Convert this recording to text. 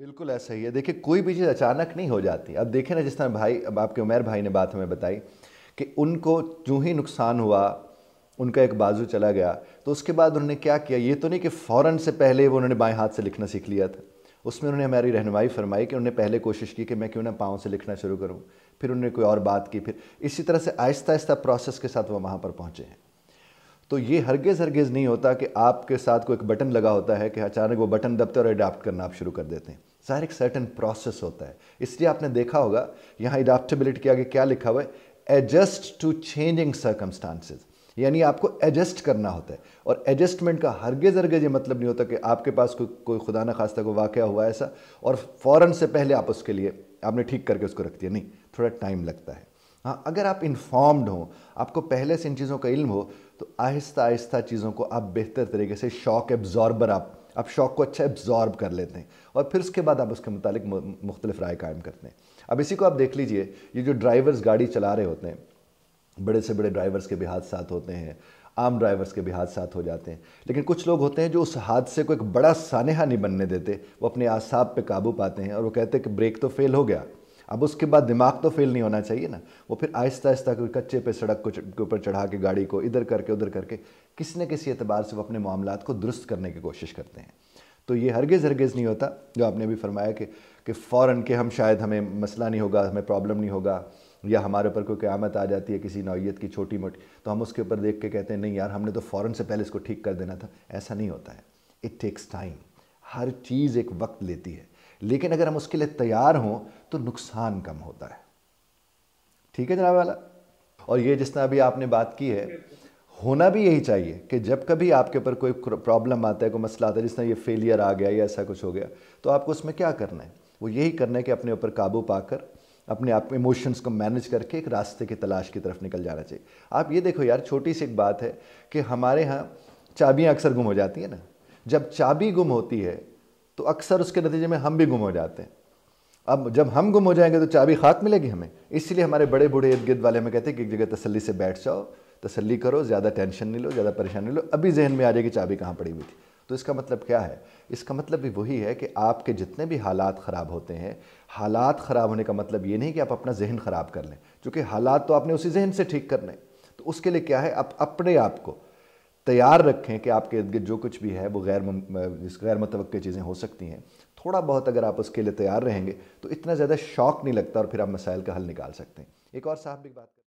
बिल्कुल ऐसा ही है देखिए कोई भी चीज़ अचानक नहीं हो जाती अब देखें ना जिस तरह भाई अब आपके उमेर भाई ने बात हमें बताई कि उनको जो ही नुकसान हुआ उनका एक बाजू चला गया तो उसके बाद उन्होंने क्या किया ये तो नहीं कि फ़ौरन से पहले वो उन्होंने बाएं हाथ से लिखना सीख लिया था उसमें उन्होंने हमारी रहनमाई फरमाई कि उन्होंने पहले कोशिश की कि मैं क्यों ना पाँव से लिखना शुरू करूँ फिर उन्होंने कोई और बात की फिर इसी तरह से आहिस्ता आहिस्ता प्रोसेस के साथ वो वहाँ पर पहुँचे हैं तो ये हरगेज़ हरगेज़ नहीं होता कि आपके साथ कोई एक बटन लगा होता है कि अचानक वो बटन दबते और अडाप्ट करना आप शुरू कर देते हैं ज़ाहिर एक सर्टन प्रोसेस होता है इसलिए आपने देखा होगा यहाँ अडाप्टबिलिटी के आगे क्या लिखा हुआ है एडजस्ट टू चेंजिंग सर्कमस्टांसिस यानी आपको एडजस्ट करना होता है और एडजस्टमेंट का हरगेज हरगेज ये मतलब नहीं होता कि आपके पास कोई कोई खुदा न खास्ता कोई वाक़ हुआ ऐसा और फ़ौर से पहले आप उसके लिए आपने ठीक करके उसको रख दिया नहीं थोड़ा टाइम लगता है हाँ अगर आप इन्फॉर्म्ड हो आपको पहले से इन चीज़ों का इल्म हो तो आहिस्ता आहिस्ता चीज़ों को आप बेहतर तरीके से शौक एब्जॉर्बर आप आप शौक को अच्छा एब्जॉर्ब कर लेते हैं और फिर उसके बाद आप उसके मुतालिक मुख्तलिफ राय कायम करते हैं अब इसी को आप देख लीजिए ये जो ड्राइवर्स गाड़ी चला रहे होते हैं बड़े से बड़े ड्राइवर्स के भी हादसात होते हैं आम ड्राइवर्स के भी हादसात हो जाते हैं लेकिन कुछ लोग होते हैं जो उस हादसे को एक बड़ा सानहा नहीं बनने देते वो अपने आसाब पे काबू पाते हैं और वो कहते हैं कि ब्रेक तो फेल हो गया अब उसके बाद दिमाग तो फेल नहीं होना चाहिए ना वो फिर आहिस्ता आहिस्ता कोई कच्चे पे सड़क को के ऊपर चढ़ा के गाड़ी को इधर करके उधर करके किसी न किसी एतबार से वो अपने मामला को दुरुस्त करने की कोशिश करते हैं तो ये हरगेज हरगेज नहीं होता जो आपने अभी फरमाया कि कि फ़ौर के हम शायद हमें मसला नहीं होगा हमें प्रॉब्लम नहीं होगा या हमारे ऊपर कोई क़्यामत आ जाती है किसी नौीयत की छोटी मोटी तो हम उसके ऊपर देख के कहते हैं नहीं यार हमने तो फ़ौर से पहले इसको ठीक कर देना था ऐसा नहीं होता है इट टेक्स टाइम हर चीज़ एक वक्त लेती है लेकिन अगर हम उसके लिए तैयार हों तो नुकसान कम होता है ठीक है जनाब वाला और ये जिस तरह अभी आपने बात की है होना भी यही चाहिए कि जब कभी आपके ऊपर कोई प्रॉब्लम आता है कोई मसला आता है जिस तरह ये फेलियर आ गया या ऐसा कुछ हो गया तो आपको उसमें क्या करना है वो यही करना है कि अपने ऊपर काबू पाकर अपने आप इमोशंस को मैनेज करके एक रास्ते की तलाश की तरफ निकल जाना चाहिए आप ये देखो यार छोटी सी एक बात है कि हमारे यहाँ चाबियाँ अक्सर गुम हो जाती हैं ना जब चाबी गुम होती है तो अक्सर उसके नतीजे में हम भी गुम हो जाते हैं अब जब हम गुम हो जाएंगे तो चाबी खात मिलेगी हमें इसलिए हमारे बड़े बूढ़े इर्द गिर्द वाले हमें कहते हैं कि एक जगह तसली से बैठ जाओ तसली करो ज़्यादा टेंशन नहीं लो ज़्यादा परेशानी लो अभी जहन में आ जाएगी चाबी कहाँ पड़ी हुई थी तो इसका मतलब क्या है इसका मतलब भी वही है कि आपके जितने भी हालात ख़राब होते हैं हालात ख़राब होने का मतलब ये नहीं कि आप अपना जहन ख़राब कर लें क्योंकि हालात तो आपने उसी जहन से ठीक करने तो उसके लिए क्या है आप अपने आप को तैयार रखें कि आपके इर्द गिर्द जो कुछ भी है वो गैर गैर मतवक़ चीज़ें हो सकती हैं थोड़ा बहुत अगर आप उसके लिए तैयार रहेंगे तो इतना ज़्यादा शौक नहीं लगता और फिर आप मसाइल का हल निकाल सकते हैं एक और साहब भी बात